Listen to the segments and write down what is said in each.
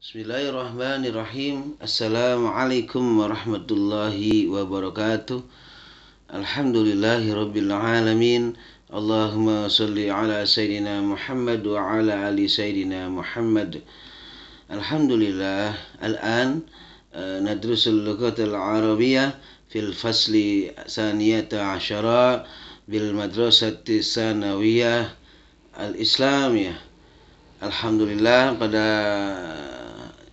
Bismillahirrahmanirrahim Assalamualaikum warahmatullahi wabarakatuh Alhamdulillahi rabbil alamin Allahumma salli ala sayyidina Muhammad wa ala ali sayyidina Muhammad Alhamdulillah Al-an Nadrusul al ندرس Fil fasli saniyata الفصل Bil madrasati sanawiyah Al-islamiyah Alhamdulillah pada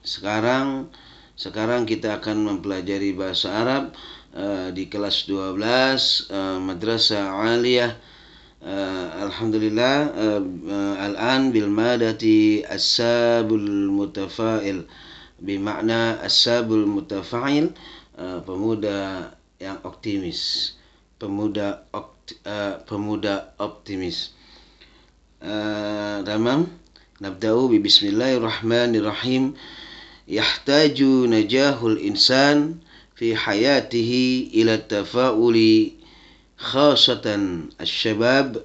Sekarang sekarang kita akan mempelajari bahasa Arab uh, di kelas 12 uh, eh, Madrasah Aliyah uh, Alhamdulillah uh, uh, Al-an bil madati asabul mutafail bermakna asabul mutafail uh, Pemuda yang optimis Pemuda opt, uh, pemuda optimis uh, Nabda'u bi bismillahirrahmanirrahim yahtaju najahul insan fi hayatihi ila tafauli khasatan asyabab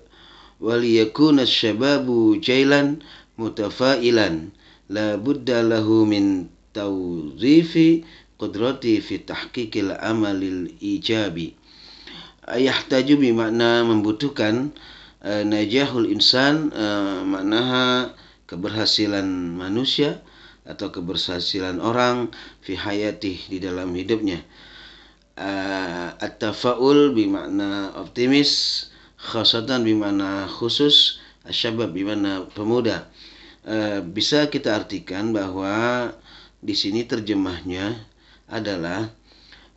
wal yakuna asyababu jailan mutafailan la budda lahu min tawzifi qudrati fi tahqiqil amalil ijabi yahtaju bi makna membutuhkan uh, najahul insan uh, keberhasilan manusia atau keberhasilan orang fi hayati di dalam hidupnya. Uh, at-tafaul bermakna optimis, khasatan bermakna khusus, asyabab bermakna pemuda. Uh, bisa kita artikan bahwa di sini terjemahnya adalah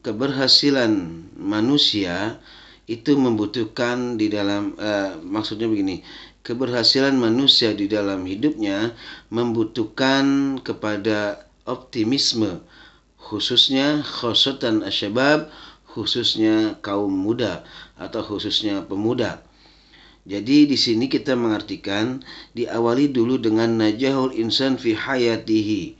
keberhasilan manusia itu membutuhkan di dalam uh, maksudnya begini keberhasilan manusia di dalam hidupnya membutuhkan kepada optimisme khususnya khosotan asyabab khususnya kaum muda atau khususnya pemuda. Jadi di sini kita mengartikan diawali dulu dengan najahul insan fi hayatihi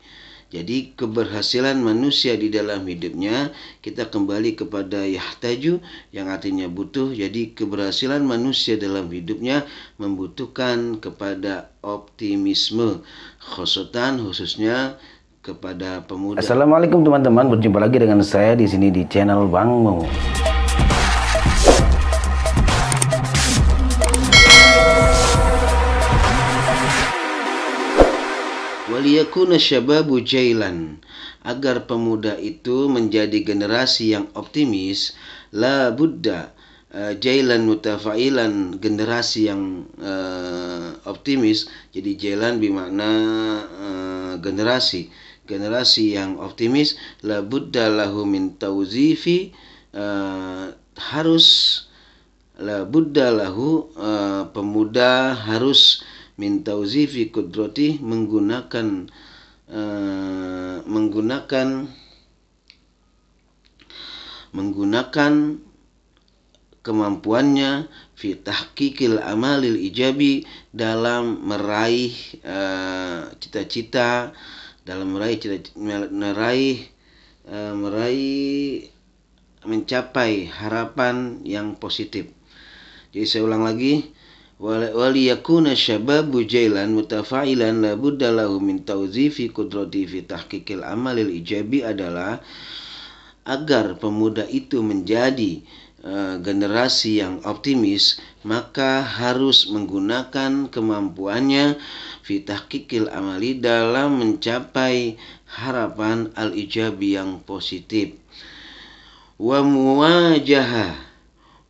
jadi keberhasilan manusia di dalam hidupnya kita kembali kepada yahtaju yang artinya butuh. Jadi keberhasilan manusia dalam hidupnya membutuhkan kepada optimisme khosotan khususnya kepada pemuda. Assalamualaikum teman-teman, berjumpa lagi dengan saya di sini di channel Bangmu. waliyakuna syababu jailan agar pemuda itu menjadi generasi yang optimis la buddha uh, eh, jailan mutafailan generasi yang uh, optimis jadi jailan bermakna uh, generasi generasi yang optimis la buddha lahu min tauzifi uh, harus la buddha lahu uh, pemuda harus min tauzifi kudrati menggunakan uh, menggunakan menggunakan kemampuannya fi tahqiqil amalil ijabi dalam meraih eh, cita-cita uh, dalam meraih cita, meraih uh, meraih mencapai harapan yang positif. Jadi saya ulang lagi yakuna syababu jailan mutafailan la budda lahu min tawzifi kudrati fi tahqiqil amalil ijabi adalah agar pemuda itu menjadi uh, generasi yang optimis maka harus menggunakan kemampuannya fi tahqiqil amali dalam mencapai harapan al ijabi yang positif wa muwajaha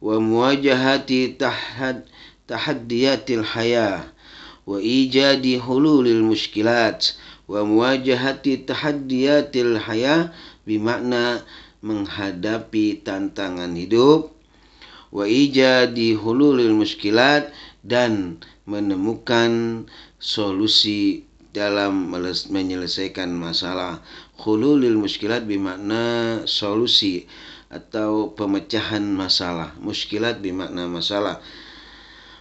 wa muwajahati tahad tahaddiyatil haya wa ijadi hululil muskilat wa muwajahati tahaddiyatil haya bimakna menghadapi tantangan hidup wa ijadi hululil muskilat dan menemukan solusi dalam menyelesaikan masalah hululil muskilat bimakna solusi atau pemecahan masalah muskilat bimakna masalah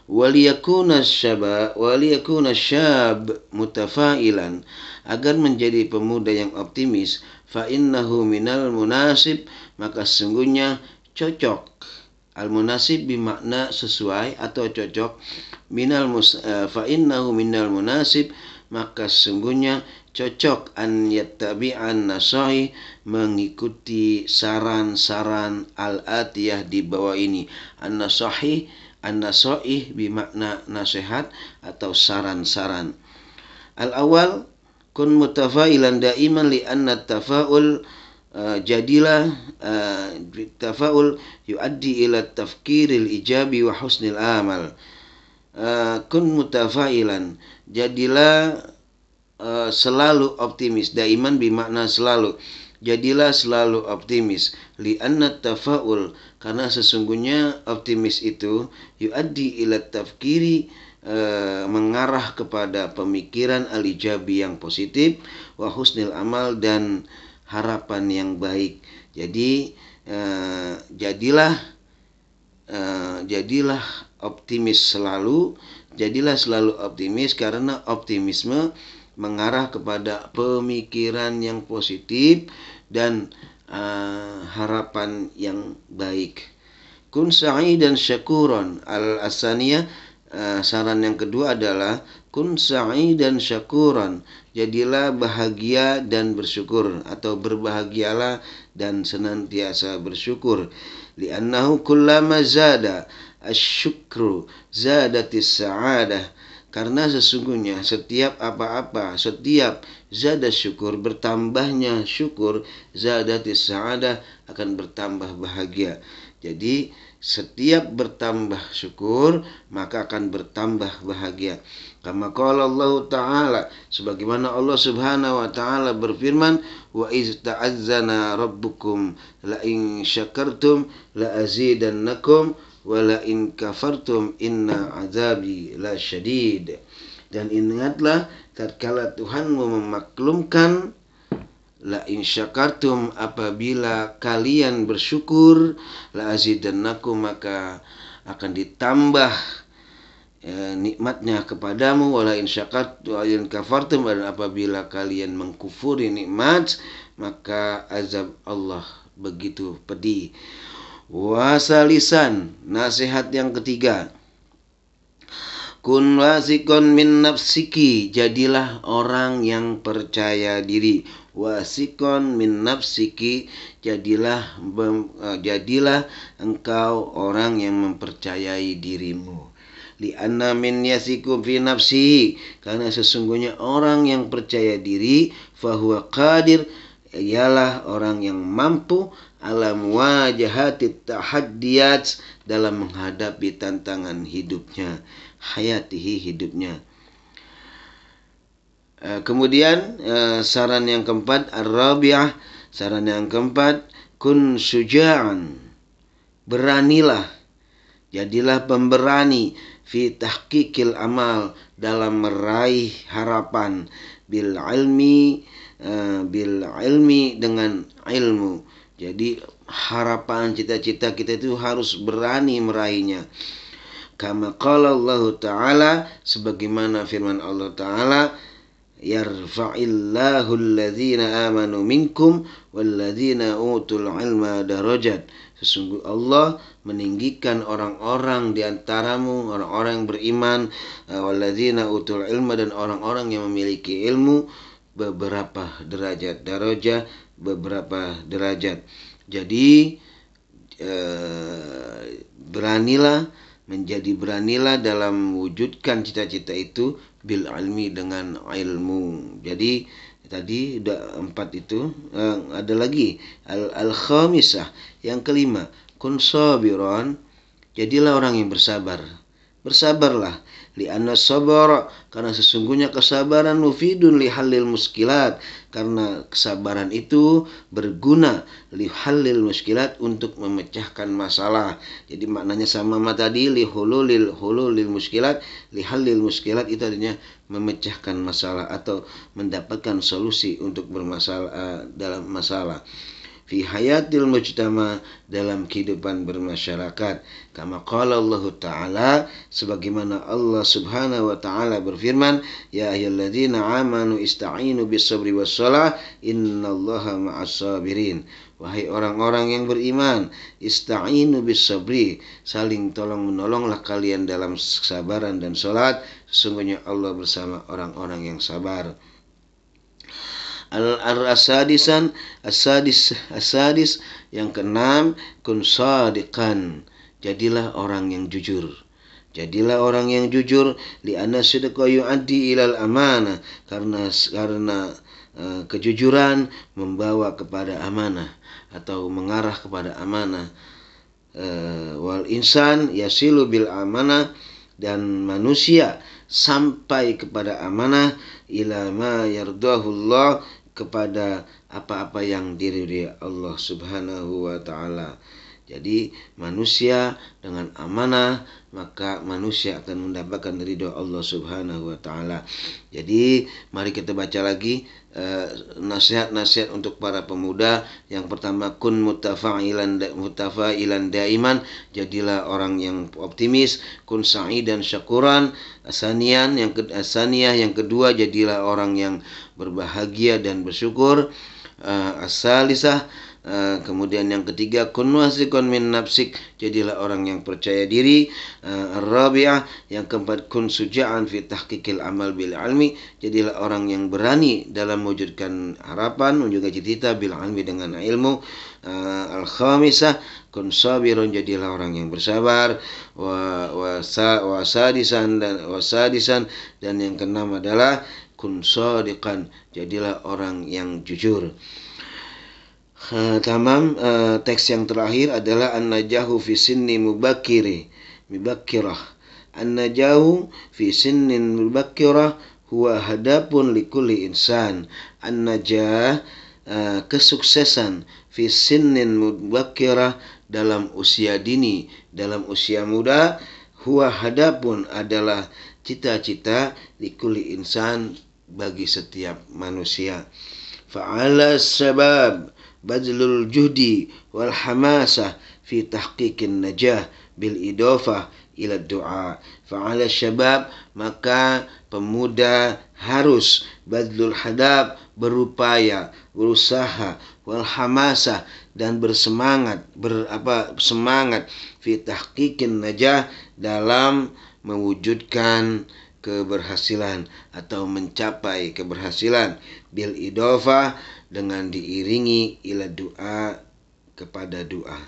waliyakuna syaba waliyakuna syab mutafailan agar menjadi pemuda yang optimis fa innahu minal munasib maka sesungguhnya cocok al munasib bermakna sesuai atau cocok minal mus, uh, fa innahu minal munasib maka sesungguhnya cocok an yattabi'an nasahi mengikuti saran-saran al-atiyah di bawah ini an nasahi an-nasoih bimakna nasihat atau saran-saran. Al-awal kun mutafailan daiman li anna tafaul uh, jadilah uh, tafaul yuaddi ila tafkiril ijabi wa husnil amal. Uh, kun mutafailan jadilah uh, selalu optimis daiman bimakna selalu Jadilah selalu optimis. Li'anna tafa'ul. Karena sesungguhnya optimis itu yu'addi ila tafkiri e, mengarah kepada pemikiran alijabi yang positif wa husnil amal dan harapan yang baik. Jadi e, jadilah e, jadilah optimis selalu, jadilah selalu optimis karena optimisme mengarah kepada pemikiran yang positif dan uh, harapan yang baik. Kun dan syakuron. Al-asaniyah uh, saran yang kedua adalah kun dan syakuron. Jadilah bahagia dan bersyukur atau berbahagialah dan senantiasa bersyukur. Li'annahu kullama zada asyukru zadatis sa'adah karena sesungguhnya setiap apa-apa, setiap zada syukur, bertambahnya syukur, zada tisa'adah akan bertambah bahagia. Jadi setiap bertambah syukur maka akan bertambah bahagia. Kama qala Allah Ta'ala sebagaimana Allah Subhanahu wa taala berfirman wa iz ta'azzana rabbukum la in syakartum la azidannakum wala in kafartum inna azabi la syadid dan ingatlah tatkala Tuhanmu memaklumkan la in syakartum apabila kalian bersyukur la azidannakum maka akan ditambah eh, nikmatnya kepadamu wala in syakartum in kafartum dan apabila kalian mengkufuri nikmat maka azab Allah begitu pedih Wasalisan nasihat yang ketiga Kun wasikon min nafsiki Jadilah orang yang percaya diri Wasikon min nafsiki Jadilah eh, jadilah engkau orang yang mempercayai dirimu Li min yasiku fi nafsihi Karena sesungguhnya orang yang percaya diri Fahuwa qadir ialah orang yang mampu alam wajahati tahadiyat dalam menghadapi tantangan hidupnya hayatihi hidupnya eh, kemudian eh, saran yang keempat Arabiah saran yang keempat kun suja'an beranilah jadilah pemberani fi kikil amal dalam meraih harapan bil ilmi uh, bil ilmi dengan ilmu jadi harapan cita-cita kita itu harus berani meraihnya kama qala Allah taala sebagaimana firman Allah taala yarfa'illahu alladhina amanu minkum walladhina utul ilma darajat sesungguhnya Allah meninggikan orang-orang di antaramu orang-orang yang beriman eh, waladzina utul ilma dan orang-orang yang memiliki ilmu beberapa derajat daraja beberapa derajat jadi eh, beranilah menjadi beranilah dalam wujudkan cita-cita itu bil almi dengan ilmu jadi tadi udah empat itu eh, ada lagi al al khamisah yang kelima kun sabiran jadilah orang yang bersabar bersabarlah li anna sabar karena sesungguhnya kesabaran mufidun li halil muskilat karena kesabaran itu berguna li halil muskilat untuk memecahkan masalah jadi maknanya sama sama tadi li hululil hululil muskilat li halil muskilat itu artinya memecahkan masalah atau mendapatkan solusi untuk bermasalah eh, dalam masalah fi hayatil mujtama dalam kehidupan bermasyarakat kama qala Allah taala sebagaimana Allah Subhanahu wa taala berfirman ya ayyuhalladzina amanu ista'inu bis-sabri was-shalah innallaha ma'as sabirin wahai orang-orang yang beriman ista'inu bis-sabri saling tolong menolonglah kalian dalam kesabaran dan salat sesungguhnya Allah bersama orang-orang yang sabar Al-asadisan asadis asadis yang keenam kun sadiqan. Jadilah orang yang jujur. Jadilah orang yang jujur li anna sidqa yu'addi ilal amanah karena karena eh, kejujuran membawa kepada amanah atau mengarah kepada amanah. Eh, wal insan yasilu bil amanah dan manusia sampai kepada amanah ila ma yardahullah kepada apa-apa yang diri Allah Subhanahu wa taala jadi manusia dengan amanah maka manusia akan mendapatkan ridho Allah Subhanahu wa taala. Jadi mari kita baca lagi eh, nasihat-nasihat uh, untuk para pemuda. Yang pertama kun mutafailan mutafailan daiman, jadilah orang yang optimis, kun dan syakuran. Asanian yang ke, asaniyah yang kedua jadilah orang yang berbahagia dan bersyukur. Uh, eh, asalisah Eh, kemudian yang ketiga kunwasikon min nafsik jadilah orang yang percaya diri uh, eh, rabi'ah yang keempat kun suja'an fi tahqiqil amal bil almi jadilah orang yang berani dalam mewujudkan harapan menjaga cita bil almi dengan ilmu uh, eh, al khamisah kun sabirun jadilah orang yang bersabar wa wasa wasadisan dan wasadisan dan yang keenam adalah kun sadiqan jadilah orang yang jujur Eh, tamam uh, teks yang terakhir adalah an-najahu fi sinni mubakkiri mubakirah an-najahu fi sinni mubakirah huwa hadapun likulli insan an-najah uh, kesuksesan fi sinnin mubakirah dalam usia dini dalam usia muda huwa hadapun adalah cita-cita likulli insan bagi setiap manusia fa'ala sabab wal hamasah fi tahqiqin najah bil idofah ila doa. Fa'ala syabab maka pemuda harus badlul hadab berupaya, berusaha, wal hamasah dan bersemangat, berapa semangat fi tahqiqin najah dalam mewujudkan keberhasilan atau mencapai keberhasilan bil idofah dengan diiringi ila doa kepada doa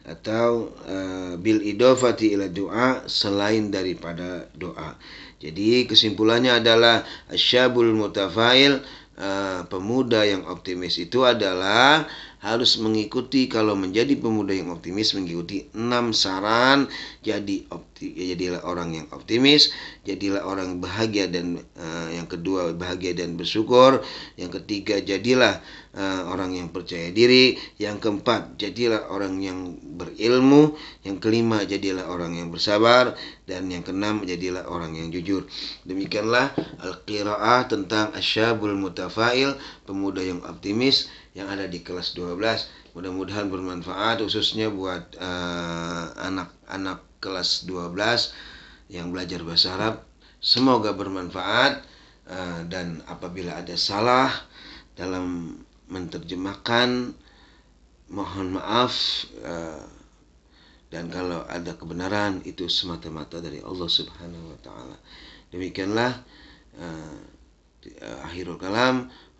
atau eh, bil idofati ila doa selain daripada doa. Jadi kesimpulannya adalah asyabul mutafail eh, pemuda yang optimis itu adalah harus mengikuti kalau menjadi pemuda yang optimis mengikuti enam saran jadi opti, ya jadilah orang yang optimis jadilah orang bahagia dan uh, yang kedua bahagia dan bersyukur yang ketiga jadilah uh, orang yang percaya diri yang keempat jadilah orang yang berilmu yang kelima jadilah orang yang bersabar dan yang keenam jadilah orang yang jujur demikianlah al-qiraah tentang asyabul mutafail pemuda yang optimis yang ada di kelas 12 mudah-mudahan bermanfaat khususnya buat anak-anak eh, uh, kelas 12 yang belajar bahasa Arab semoga bermanfaat uh, dan apabila ada salah dalam menterjemahkan mohon maaf uh, dan kalau ada kebenaran itu semata-mata dari Allah Subhanahu wa taala. Demikianlah uh, akhirul kalam